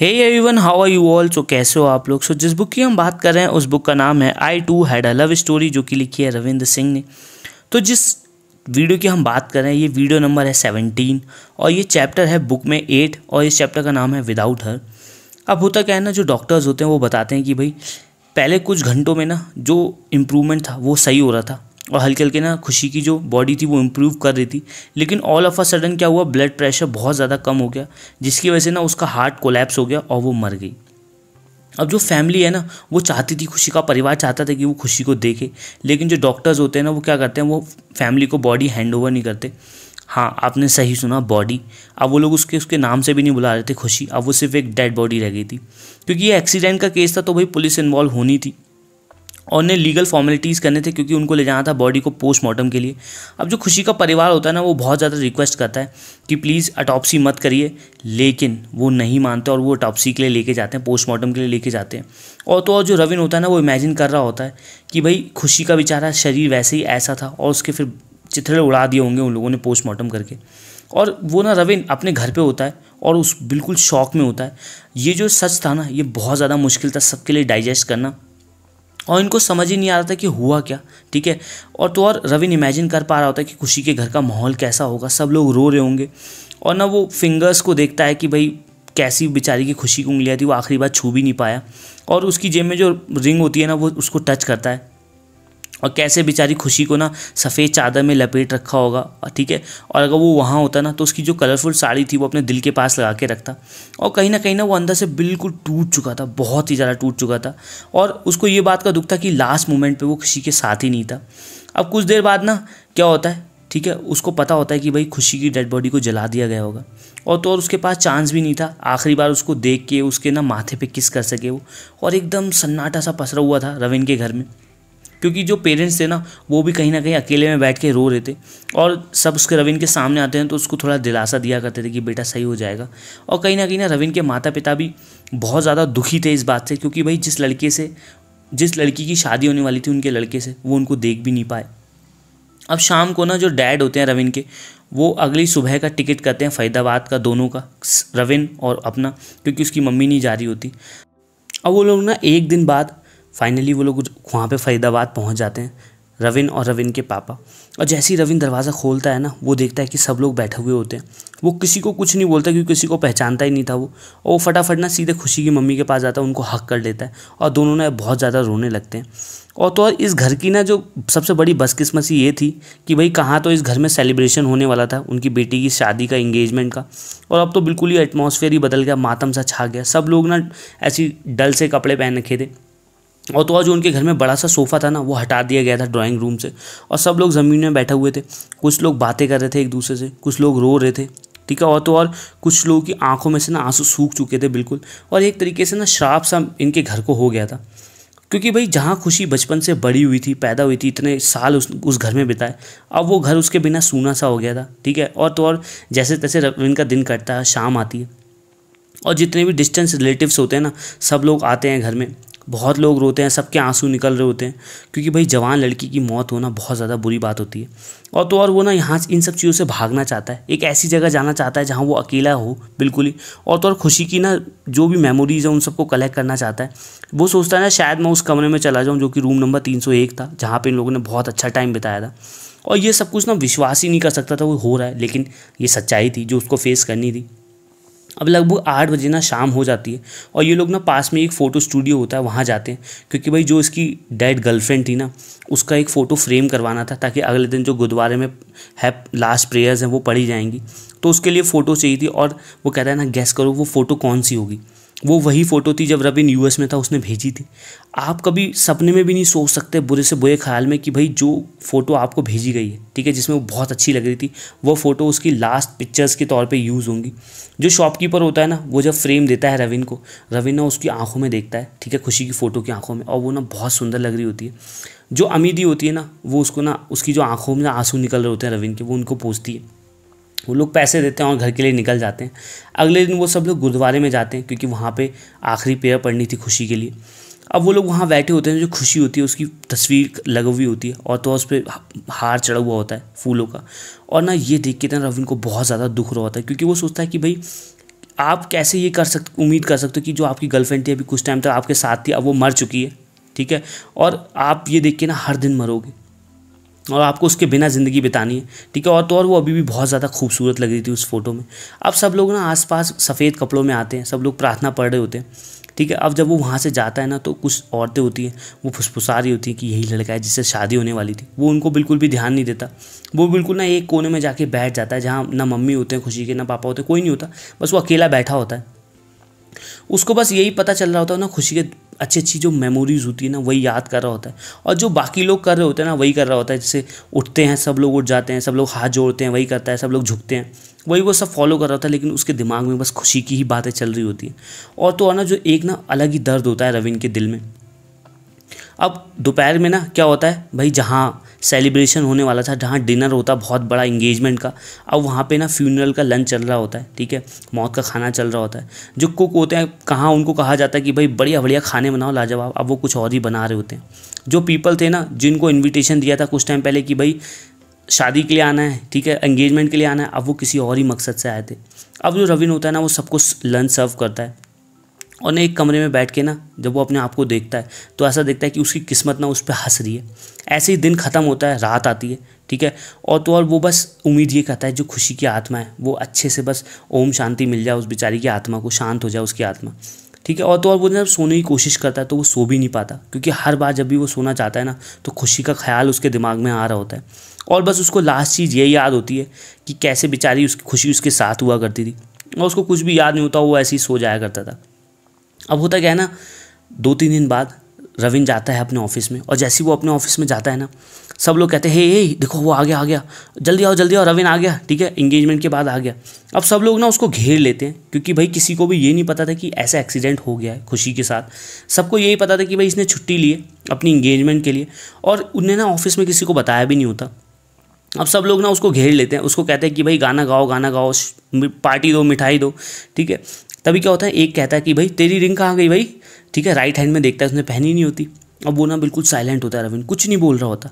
hey everyone how are you all so कैसे हो आप लोग सो so, जिस बुक की हम बात कर रहे हैं उस बुक का नाम है I too had a love story जो कि लिखी है रविंद्र सिंह ने तो जिस वीडियो की हम बात कर रहे हैं ये वीडियो नंबर है सेवनटीन और ये चैप्टर है बुक में एट और इस चैप्टर का नाम है विदाउट हर अब होता क्या है ना जो डॉक्टर्स होते हैं वो बताते हैं कि भाई पहले कुछ घंटों में ना जो इम्प्रूवमेंट था वो सही हो रहा था और हल्के हल्के ना खुशी की जो बॉडी थी वो इम्प्रूव कर रही थी लेकिन ऑल ऑफ अ सडन क्या हुआ ब्लड प्रेशर बहुत ज़्यादा कम हो गया जिसकी वजह से ना उसका हार्ट कोलैप्स हो गया और वो मर गई अब जो फैमिली है ना वो चाहती थी खुशी का परिवार चाहता था कि वो खुशी को देखे लेकिन जो डॉक्टर्स होते हैं ना वो क्या करते हैं वो फैमिली को बॉडी हैंड ओवर नहीं करते हाँ आपने सही सुना बॉडी अब वो लोग उसके उसके नाम से भी नहीं बुला रहे थे खुशी अब वो सिर्फ एक डेड बॉडी रह गई थी क्योंकि ये एक्सीडेंट का केस था तो भाई पुलिस इन्वॉल्व होनी थी और उन्हें लीगल फॉर्मेलिटीज़ करने थे क्योंकि उनको ले जाना था बॉडी को पोस्टमार्टम के लिए अब जो खुशी का परिवार होता है ना वो बहुत ज़्यादा रिक्वेस्ट करता है कि प्लीज़ अटॉपसी मत करिए लेकिन वो नहीं मानते और वो अटॉपसी के लिए लेके जाते हैं पोस्टमार्टम के लिए लेके जाते हैं और तो और जो रविन होता है ना वो इमेजिन कर रहा होता है कि भाई खुशी का बेचारा शरीर वैसे ही ऐसा था और उसके फिर चित्रे उड़ा दिए होंगे उन लोगों ने पोस्टमार्टम करके और वो ना रविन अपने घर पे होता है और उस बिल्कुल शौक में होता है ये जो सच था ना ये बहुत ज़्यादा मुश्किल था सबके लिए डाइजेस्ट करना और इनको समझ ही नहीं आ रहा था कि हुआ क्या ठीक है और तो और रविन इमेजिन कर पा रहा होता है कि खुशी के घर का माहौल कैसा होगा सब लोग रो रहे होंगे और ना वो फिंगर्स को देखता है कि भाई कैसी बेचारी की खुशी की उंगलियाँ थी वो आखिरी बार छू भी नहीं पाया और उसकी जेब में जो रिंग होती है ना वो उसको टच करता है और कैसे बेचारी खुशी को ना सफ़ेद चादर में लपेट रखा होगा ठीक है और अगर वो वहाँ होता ना तो उसकी जो कलरफुल साड़ी थी वो अपने दिल के पास लगा के रखता और कहीं ना कहीं ना वो अंदर से बिल्कुल टूट चुका था बहुत ही ज़्यादा टूट चुका था और उसको ये बात का दुख था कि लास्ट मोमेंट पर वो खुशी के साथ ही नहीं था अब कुछ देर बाद ना क्या होता है ठीक है उसको पता होता है कि भाई खुशी की डेड बॉडी को जला दिया गया होगा और तो और उसके पास चांस भी नहीं था आखिरी बार उसको देख के उसके ना माथे पे किस कर सके वो और एकदम सन्नाटा सा पसरा हुआ था रविन के घर में क्योंकि जो पेरेंट्स थे ना वो भी कहीं ना कहीं अकेले में बैठ के रो रहे थे और सब उसके रविन के सामने आते हैं तो उसको थोड़ा दिलासा दिया करते थे कि बेटा सही हो जाएगा और कहीं ना कहीं ना रविन के माता पिता भी बहुत ज़्यादा दुखी थे इस बात से क्योंकि भाई जिस लड़के से जिस लड़की की शादी होने वाली थी उनके लड़के से वो उनको देख भी नहीं पाए अब शाम को ना जो डैड होते हैं रविन के वो अगली सुबह का टिकट करते हैं फरीदाबाद का दोनों का रविन और अपना क्योंकि उसकी मम्मी नहीं जा रही होती अब वो लोग ना एक दिन बाद फाइनली वो लोग वहाँ पे फरीदाबाद पहुँच जाते हैं रविन और रविन के पापा और जैसे ही रविन दरवाज़ा खोलता है ना वो देखता है कि सब लोग बैठे हुए होते हैं वो किसी को कुछ नहीं बोलता क्योंकि किसी को पहचानता ही नहीं था वो और वो फटाफट ना सीधे खुशी की मम्मी के पास जाता है उनको हक कर लेता है और दोनों ना बहुत ज़्यादा रोने लगते हैं और तो और इस घर की ना जो सबसे बड़ी बदकस्मती ये थी कि भाई कहाँ तो इस घर में सेलिब्रेशन होने वाला था उनकी बेटी की शादी का इंगेजमेंट का और अब तो बिल्कुल ही एटमोसफेयर ही बदल गया मातम सा छा गया सब लोग ना ऐसी डल से कपड़े पहन रखे थे और तो और जो उनके घर में बड़ा सा सोफ़ा था ना वो हटा दिया गया था ड्राइंग रूम से और सब लोग ज़मीन में बैठे हुए थे कुछ लोग बातें कर रहे थे एक दूसरे से कुछ लोग रो रहे थे ठीक है और तो और कुछ लोगों की आंखों में से ना आंसू सूख चुके थे बिल्कुल और एक तरीके से ना श्राप सा इनके घर को हो गया था क्योंकि भाई जहाँ खुशी बचपन से बड़ी हुई थी पैदा हुई थी इतने साल उस उस घर में बिताए अब वो घर उसके बिना सूना सा हो गया था ठीक है और तो और जैसे तैसे रविंद का दिन कटता है शाम आती है और जितने भी डिस्टेंस रिलेटिव्स होते हैं ना सब लोग आते हैं घर में बहुत लोग रोते हैं सबके आंसू निकल रहे होते हैं क्योंकि भाई जवान लड़की की मौत होना बहुत ज़्यादा बुरी बात होती है और तो और वो ना यहाँ इन सब चीज़ों से भागना चाहता है एक ऐसी जगह जाना चाहता है जहाँ वो अकेला हो बिल्कुल ही और तो और खुशी की ना जो भी मेमोरीज़ है उन सबको कलेक्ट करना चाहता है वो सोचता है ना शायद मैं उस कमरे में चला जाऊँ जो कि रूम नंबर तीन था जहाँ पर इन लोगों ने बहुत अच्छा टाइम बिताया था और ये सब कुछ ना विश्वास ही नहीं कर सकता था वो हो रहा है लेकिन ये सच्चाई थी जो उसको फेस करनी थी अब लगभग आठ बजे ना शाम हो जाती है और ये लोग ना पास में एक फ़ोटो स्टूडियो होता है वहाँ जाते हैं क्योंकि भाई जो इसकी डेड गर्लफ्रेंड थी ना उसका एक फ़ोटो फ्रेम करवाना था ताकि अगले दिन जो गुरुद्वारे में है लास्ट प्रेयर्स हैं वो पढ़ी जाएंगी तो उसके लिए फ़ोटो चाहिए थी और वो कह रहा है ना गैस करो वो फ़ोटो कौन सी होगी वो वही फ़ोटो थी जब रबिन यूएस में था उसने भेजी थी आप कभी सपने में भी नहीं सोच सकते बुरे से बुरे ख्याल में कि भाई जो फ़ोटो आपको भेजी गई है ठीक है जिसमें वो बहुत अच्छी लग रही थी वो फ़ोटो उसकी लास्ट पिक्चर्स के तौर पे यूज़ होंगी जो शॉपकीपर होता है ना वो जब फ्रेम देता है रविन को रविन ना उसकी आंखों में देखता है ठीक है खुशी की फ़ोटो की आंखों में और वो ना बहुत सुंदर लग रही होती है जो अमीदी होती है ना वो उसको ना उसकी जो आंखों में आंसू निकल रहे होते हैं रविन के वो उनको पूछती है वो लोग पैसे देते हैं और घर के लिए निकल जाते हैं अगले दिन वो सब लोग गुरुद्वारे में जाते हैं क्योंकि वहाँ पर आखिरी पेयर पढ़नी थी खुशी के लिए अब वो लोग वहाँ बैठे होते हैं जो खुशी होती है उसकी तस्वीर लगी हुई होती है और तो उस पर हार चढ़ा हुआ होता है फूलों का और ना ये देख के ना रविन को बहुत ज़्यादा दुख रहा होता है क्योंकि वो सोचता है कि भाई आप कैसे ये कर सकते उम्मीद कर सकते हो कि जो आपकी गर्लफ्रेंड थी अभी कुछ टाइम तक आपके साथ थी अब वो मर चुकी है ठीक है और आप ये देख के ना हर दिन मरोगे और आपको उसके बिना ज़िंदगी बितानी है ठीक है और तो और वो अभी भी बहुत ज़्यादा खूबसूरत लग रही थी उस फोटो में अब सब लोग ना आसपास सफ़ेद कपड़ों में आते हैं सब लोग प्रार्थना पढ़ रहे होते हैं ठीक है अब जब वो वहाँ से जाता है ना तो कुछ औरतें होती हैं वो फुसफुसा रही होती हैं कि यही लड़का है जिससे शादी होने वाली थी वो उनको बिल्कुल भी ध्यान नहीं देता वो बिल्कुल ना एक कोने में जाके बैठ जाता है जहाँ ना मम्मी होते हैं खुशी के ना पापा होते हैं कोई नहीं होता बस वो अकेला बैठा होता है उसको बस यही पता चल रहा होता है ना खुशी के अच्छी अच्छी जो मेमोरीज़ होती है ना वही याद कर रहा होता है और जो बाकी लोग कर रहे होते हैं ना वही कर रहा होता है जैसे उठते हैं सब लोग उठ जाते हैं सब लोग हाथ जोड़ते हैं वही करता है सब लोग झुकते हैं वही वो सब फॉलो कर रहा होता है लेकिन उसके दिमाग में बस खुशी की ही बातें चल रही होती हैं और तो और ना जो एक ना अलग ही दर्द होता है रवीन के दिल में अब दोपहर में ना क्या होता है भाई जहाँ सेलिब्रेशन होने वाला था जहाँ डिनर होता बहुत बड़ा इंगेजमेंट का अब वहाँ पे ना फ्यूनरल का लंच चल रहा होता है ठीक है मौत का खाना चल रहा होता है जो कुक होते हैं कहाँ उनको कहा जाता है कि भाई बढ़िया बढ़िया खाने बनाओ लाजवाब अब वो कुछ और ही बना रहे होते हैं जो पीपल थे ना जिनको इन्विटेशन दिया था कुछ टाइम पहले कि भाई शादी के लिए आना है ठीक है एंगेजमेंट के लिए आना है अब वो किसी और ही मकसद से आए थे अब जो रविन होता है ना वो सबको लंच सर्व करता है और ना एक कमरे में बैठ के ना जब वो अपने आप को देखता है तो ऐसा देखता है कि उसकी किस्मत ना उस पर हंस रही है ऐसे ही दिन ख़त्म होता है रात आती है ठीक है और तो और वो बस उम्मीद ये कहता है जो खुशी की आत्मा है वो अच्छे से बस ओम शांति मिल जाए उस बेचारी की आत्मा को शांत हो जाए उसकी आत्मा ठीक है और तो और वो जब सोने की कोशिश करता है तो वो सो भी नहीं पाता क्योंकि हर बार जब भी वो सोना चाहता है ना तो खुशी का ख्याल उसके दिमाग में आ रहा होता है और बस उसको लास्ट चीज़ ये याद होती है कि कैसे बेचारी उसकी खुशी उसके साथ हुआ करती थी और उसको कुछ भी याद नहीं होता वो ऐसे ही सो जाया करता था अब होता क्या है ना दो तीन दिन बाद रविन जाता है अपने ऑफिस में और जैसे ही वो अपने ऑफिस में जाता है ना सब लोग कहते हैं हे ये देखो वो आ गया आ गया जल्दी आओ जल्दी आओ रविन आ गया ठीक है इंगेजमेंट के बाद आ गया अब सब लोग ना उसको घेर लेते हैं क्योंकि भाई किसी को भी ये नहीं पता था कि ऐसा एक्सीडेंट हो गया है खुशी के साथ सबको यही पता था कि भाई इसने छुट्टी लिए अपनी इंगेजमेंट के लिए और उन्हें ना ऑफिस में किसी को बताया भी नहीं होता अब सब लोग ना उसको घेर लेते हैं उसको कहते हैं कि भाई गाना गाओ गाना गाओ पार्टी दो मिठाई दो ठीक है तभी क्या होता है एक कहता है कि भाई तेरी रिंग कहाँ गई भाई ठीक है राइट हैंड में देखता है उसने पहनी नहीं होती अब वो ना बिल्कुल साइलेंट होता है रविंद्र कुछ नहीं बोल रहा होता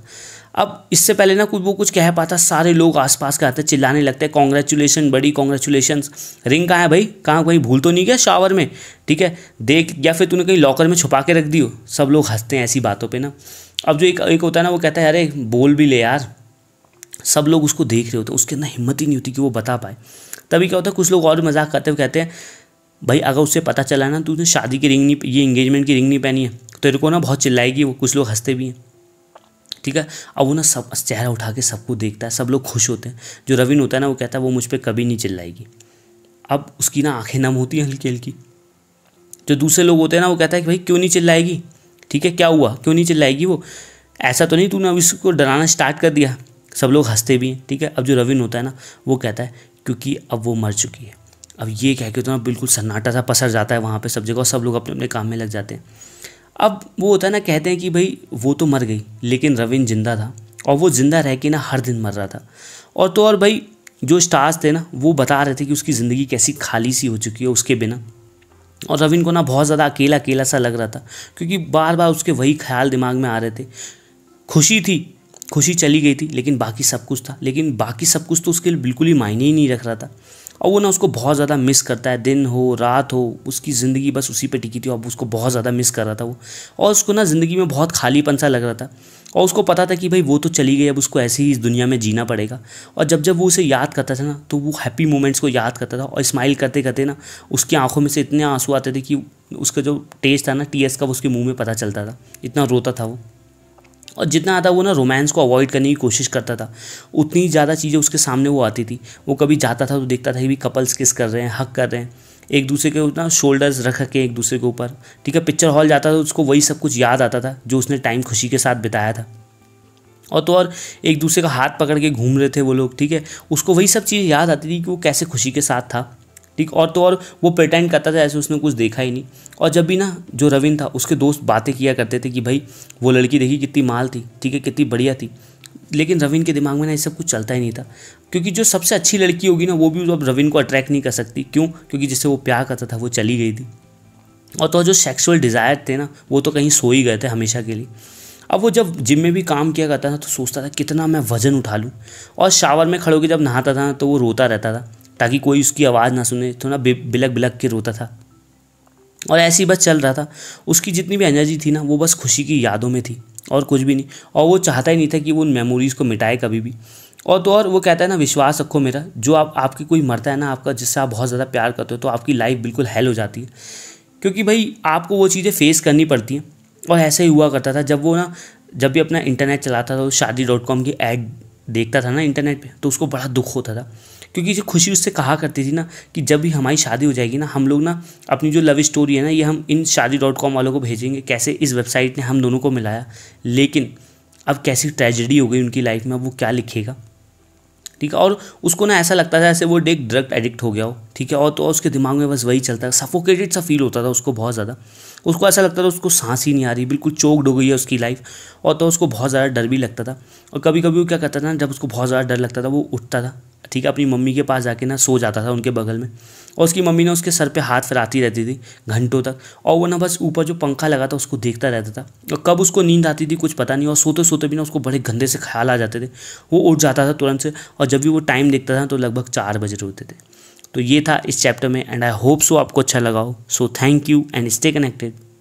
अब इससे पहले ना कुछ वो कुछ कह पाता सारे लोग आसपास के आते चिल्लाने लगते हैं कॉन्ग्रेचुलेसन बड़ी कॉन्ग्रेचुलेसन रिंग कहाँ है भाई कहाँ कहीं भूल तो नहीं गया शावर में ठीक है देख या फिर तूने कहीं लॉकर में छुपा के रख दियो सब लोग हंसते हैं ऐसी बातों पर ना अब जो एक एक होता है ना वो कहता है अरे बोल भी ले यार सब लोग उसको देख रहे होते हैं उसके अंदर हिम्मत ही नहीं होती कि वो बता पाए तभी क्या होता है कुछ लोग और मजाक करते हुए कहते हैं भाई अगर उससे पता चला ना तो उसने शादी की रिंग नहीं ये इंगेजमेंट की रिंग नहीं पहनी है तेरे को ना बहुत चिल्लाएगी वो कुछ लोग हंसते भी हैं ठीक है अब वो ना सब चेहरा उठा के सबको देखता है सब लोग खुश होते हैं जो रविन होता है ना वो कहता है वो मुझ पर कभी नहीं चिल्लाएगी अब उसकी ना आंखें नम होती हैं हल्की हल्की जो दूसरे लोग होते हैं ना वो कहता है कि भाई क्यों नहीं चिल्लाएगी ठीक है क्या हुआ क्यों नहीं चिल्लाएगी वो ऐसा तो नहीं तूने अब इसको डराना स्टार्ट कर दिया सब लोग हंसते भी हैं ठीक है अब जो रविन होता है ना वो कहता है क्योंकि अब वो मर चुकी है अब ये कह के तो ना बिल्कुल सन्नाटा सा पसर जाता है वहाँ पे सब जगह सब लोग अपने अपने काम में लग जाते हैं अब वो होता है ना कहते हैं कि भाई वो तो मर गई लेकिन रविंद्र जिंदा था और वो ज़िंदा रह के ना हर दिन मर रहा था और तो और भाई जो स्टार्स थे ना वो बता रहे थे कि उसकी ज़िंदगी कैसी खाली सी हो चुकी है उसके बिना और रविन को ना बहुत ज़्यादा अकेला अकेला सा लग रहा था क्योंकि बार बार उसके वही ख्याल दिमाग में आ रहे थे खुशी थी खुशी चली गई थी लेकिन बाकी सब कुछ था लेकिन बाकी सब कुछ तो उसके लिए बिल्कुल ही मायने ही नहीं रख रहा था और वो ना उसको बहुत ज़्यादा मिस करता है दिन हो रात हो उसकी ज़िंदगी बस उसी पे टिकी थी और उसको बहुत ज़्यादा मिस कर रहा था वो और उसको ना ज़िंदगी में बहुत खालीपन सा लग रहा था और उसको पता था कि भाई वो तो चली गई अब उसको ऐसे ही इस दुनिया में जीना पड़ेगा और जब जब वो उसे याद करता था ना तो वो हैप्पी मोमेंट्स को याद करता था और स्माइल करते करते ना उसकी आंखों में से इतने आंसू आते थे कि उसका जो टेस्ट था ना टी का वो उसके मुँह में पता चलता था इतना रोता था वो और जितना आता वो ना रोमांस को अवॉइड करने की कोशिश करता था उतनी ज़्यादा चीज़ें उसके सामने वो आती थी वो कभी जाता था तो देखता था कि भी कपल्स किस कर रहे हैं हक कर रहे हैं एक दूसरे के उतना शोल्डर्स रख के एक दूसरे के ऊपर ठीक है पिक्चर हॉल जाता था तो उसको वही सब कुछ याद आता था जो उसने टाइम खुशी के साथ बिताया था और तो और एक दूसरे का हाथ पकड़ के घूम रहे थे वो लोग ठीक है उसको वही सब चीज़ याद आती थी कि वो कैसे खुशी के साथ था ठीक और तो और वो प्रटेंड करता था ऐसे उसने कुछ देखा ही नहीं और जब भी ना जो रविन था उसके दोस्त बातें किया करते थे कि भाई वो लड़की देखी कितनी माल थी ठीक है कितनी बढ़िया थी लेकिन रविन के दिमाग में ना ये सब कुछ चलता ही नहीं था क्योंकि जो सबसे अच्छी लड़की होगी ना वो भी अब रविन को अट्रैक्ट नहीं कर सकती क्यों क्योंकि जिससे वो प्यार करता था वो चली गई थी और तो जो सेक्सुअल डिज़ायर थे ना वो तो कहीं सो ही गए थे हमेशा के लिए अब वो जब जिम में भी काम किया करता था तो सोचता था कितना मैं वज़न उठा लूँ और शावर में खड़े होकर जब नहाता था तो वो रोता रहता था ताकि कोई उसकी आवाज़ ना सुने थोड़ा बिलक बिलक के रोता था और ऐसे ही बस चल रहा था उसकी जितनी भी एनर्जी थी ना वो बस खुशी की यादों में थी और कुछ भी नहीं और वो चाहता ही नहीं था कि वो उन मेमोरीज़ को मिटाए कभी भी और तो और वो कहता है ना विश्वास रखो मेरा जो आप आपकी कोई मरता है ना आपका जिससे आप बहुत ज़्यादा प्यार करते हो तो आपकी लाइफ बिल्कुल हेल हो जाती है क्योंकि भाई आपको वो चीज़ें फेस करनी पड़ती हैं और ऐसा ही हुआ करता था जब वो ना जब भी अपना इंटरनेट चलाता था तो शादी डॉट कॉम की एड देखता था ना इंटरनेट पे तो उसको बड़ा दुख होता था क्योंकि जो खुशी उससे कहा करती थी ना कि जब भी हमारी शादी हो जाएगी ना हम लोग ना अपनी जो लव स्टोरी है ना ये हम इन शादी डॉट कॉम वालों को भेजेंगे कैसे इस वेबसाइट ने हम दोनों को मिलाया लेकिन अब कैसी ट्रेजेडी हो गई उनकी लाइफ में अब वो क्या लिखेगा ठीक है और उसको ना ऐसा लगता था ऐसे वो डेक ड्रग एडिक्ट हो गया हो ठीक है और तो उसके दिमाग में बस वही चलता था सफोकेटेड सा फील होता था उसको बहुत ज़्यादा उसको ऐसा लगता था उसको सांस ही नहीं आ रही बिल्कुल चोकड हो गई है उसकी लाइफ और तो उसको बहुत ज़्यादा डर भी लगता था और कभी कभी वो क्या करता था जब उसको बहुत ज़्यादा डर लगता था वो उठता था ठीक है अपनी मम्मी के पास जाके ना सो जाता था उनके बगल में और उसकी मम्मी ने उसके सर पे हाथ फिराती रहती थी घंटों तक और वो ना बस ऊपर जो पंखा लगा था उसको देखता रहता था और कब उसको नींद आती थी कुछ पता नहीं और सोते सोते भी ना उसको बड़े गंदे से ख्याल आ जाते थे वो उठ जाता था तुरंत से और जब भी वो टाइम देखता था तो लगभग चार बजे रोते थे तो ये था इस चैप्टर में एंड आई होप सो आपको अच्छा लगा हो so thank you and stay connected